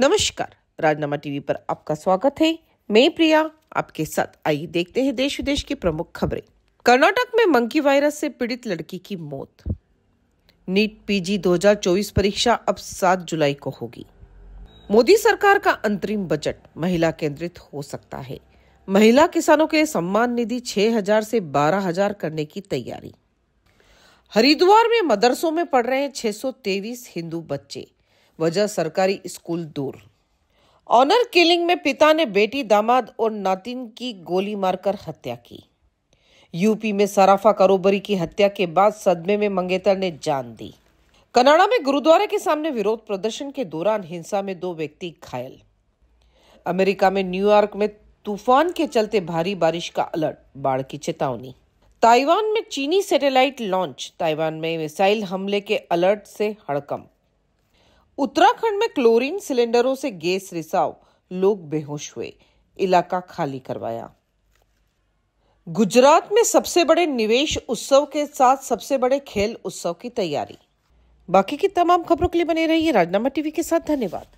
नमस्कार राजनामा टीवी पर आपका स्वागत है मैं प्रिया आपके साथ आइए देखते हैं देश विदेश की प्रमुख खबरें कर्नाटक में मंकी वायरस से पीड़ित लड़की की मौत नीट पीजी 2024 परीक्षा अब 7 जुलाई को होगी मोदी सरकार का अंतरिम बजट महिला केंद्रित हो सकता है महिला किसानों के सम्मान निधि 6000 से 12000 करने की तैयारी हरिद्वार में मदरसों में पढ़ रहे छह हिंदू बच्चे वजह सरकारी स्कूल दूर ऑनर किलिंग में पिता ने बेटी दामाद और नातिन की गोली मारकर हत्या की यूपी में सराफा कारोबरी की हत्या के बाद सदमे में मंगेतर ने जान दी कनाडा में गुरुद्वारे के सामने विरोध प्रदर्शन के दौरान हिंसा में दो व्यक्ति घायल अमेरिका में न्यूयॉर्क में तूफान के चलते भारी बारिश का अलर्ट बाढ़ की चेतावनी ताइवान में चीनी सैटेलाइट लॉन्च ताइवान में मिसाइल हमले के अलर्ट से हड़कंप उत्तराखंड में क्लोरीन सिलेंडरों से गैस रिसाव लोग बेहोश हुए इलाका खाली करवाया गुजरात में सबसे बड़े निवेश उत्सव के साथ सबसे बड़े खेल उत्सव की तैयारी बाकी की तमाम खबरों के लिए बने रहिए राजनामा टीवी के साथ धन्यवाद